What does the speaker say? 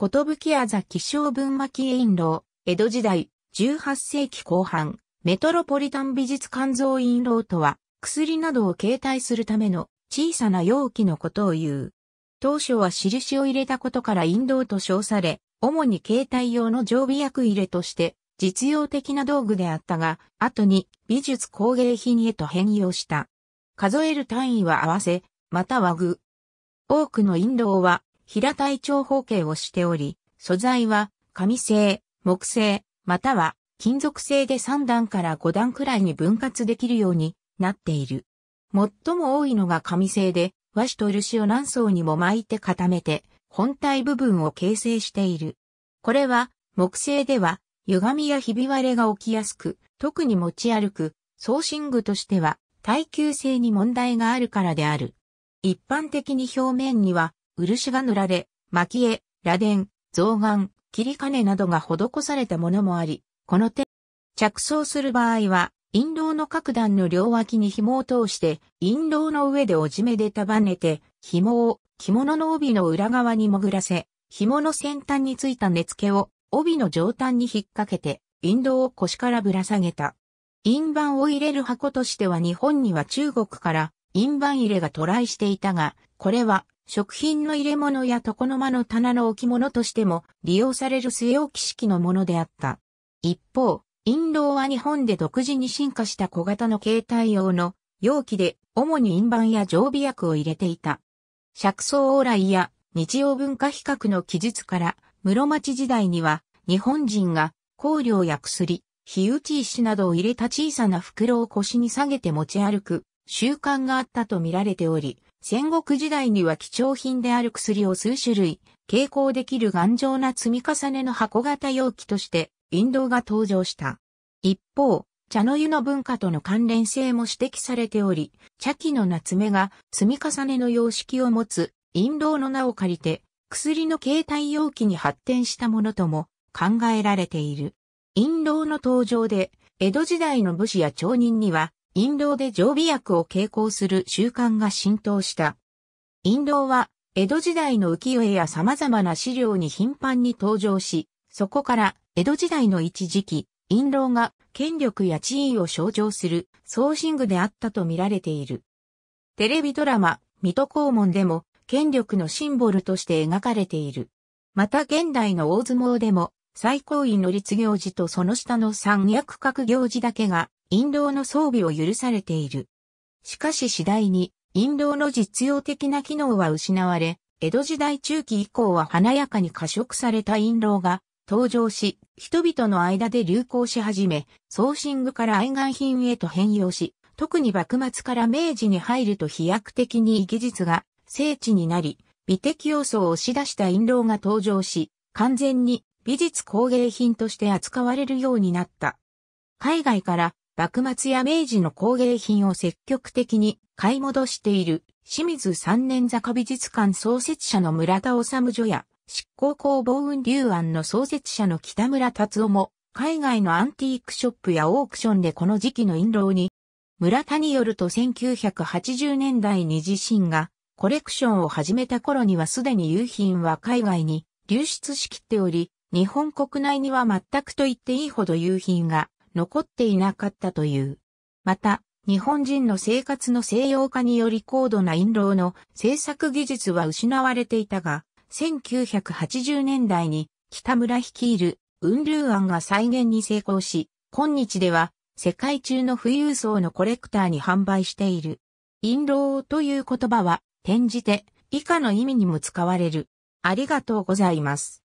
ことぶきあざ気象文巻院廊、江戸時代、18世紀後半、メトロポリタン美術肝臓院廊とは、薬などを携帯するための小さな容器のことを言う。当初は印を入れたことから引導と称され、主に携帯用の常備薬入れとして、実用的な道具であったが、後に美術工芸品へと変容した。数える単位は合わせ、または具。多くの引導は平たい長方形をしており、素材は紙製、木製、または金属製で3段から5段くらいに分割できるようになっている。最も多いのが紙製で、和紙と漆を何層にも巻いて固めて、本体部分を形成している。これは、木製では、歪みやひび割れが起きやすく、特に持ち歩く、送信具としては、耐久性に問題があるからである。一般的に表面には、漆が塗られ、蒔絵、螺鈿、象眼、切り金などが施されたものもあり、この点、着想する場合は、陰籠の各段の両脇に紐を通して、陰籠の上でおじめで束ねて、紐を着物の帯の裏側に潜らせ、紐の先端についた根付けを帯の上端に引っ掛けて、陰籠を腰からぶら下げた。陰板を入れる箱としては日本には中国から陰板入れが渡来していたが、これは食品の入れ物や床の間の棚の置物としても利用される据え置き式のものであった。一方、印籠は日本で独自に進化した小型の携帯用の容器で主に印盤や常備薬を入れていた。釈想往来や日曜文化比較の記述から室町時代には日本人が香料や薬、火打ち石などを入れた小さな袋を腰に下げて持ち歩く習慣があったと見られており、戦国時代には貴重品である薬を数種類、携行できる頑丈な積み重ねの箱型容器として、陰道が登場した。一方、茶の湯の文化との関連性も指摘されており、茶器の夏目が積み重ねの様式を持つ、陰道の名を借りて、薬の携帯容器に発展したものとも考えられている。陰道の登場で、江戸時代の武士や町人には、陰謀で常備薬を傾向する習慣が浸透した。陰謀は、江戸時代の浮世絵や様々な資料に頻繁に登場し、そこから、江戸時代の一時期、陰謀が権力や地位を象徴する送信具であったと見られている。テレビドラマ、水戸黄門でも、権力のシンボルとして描かれている。また現代の大相撲でも、最高位の立行事とその下の三役格行事だけが陰謀の装備を許されている。しかし次第に、陰謀の実用的な機能は失われ、江戸時代中期以降は華やかに過食された陰謀が登場し、人々の間で流行し始め、ソーシングから愛玩品へと変容し、特に幕末から明治に入ると飛躍的に技術が聖地になり、美的要素を押し出した陰謀が登場し、完全に美術工芸品として扱われるようになった。海外から幕末や明治の工芸品を積極的に買い戻している清水三年坂美術館創設者の村田治女や執行工房運流庵の創設者の北村達夫も海外のアンティークショップやオークションでこの時期の印籠に村田によると1980年代に自身がコレクションを始めた頃にはすでに夕品は海外に流出しきっており、日本国内には全くと言っていいほど夕品が残っていなかったという。また、日本人の生活の西洋化により高度な印籠の制作技術は失われていたが、1980年代に北村率いる雲龍庵が再現に成功し、今日では世界中の富裕層のコレクターに販売している。印籠という言葉は転じて以下の意味にも使われる。ありがとうございます。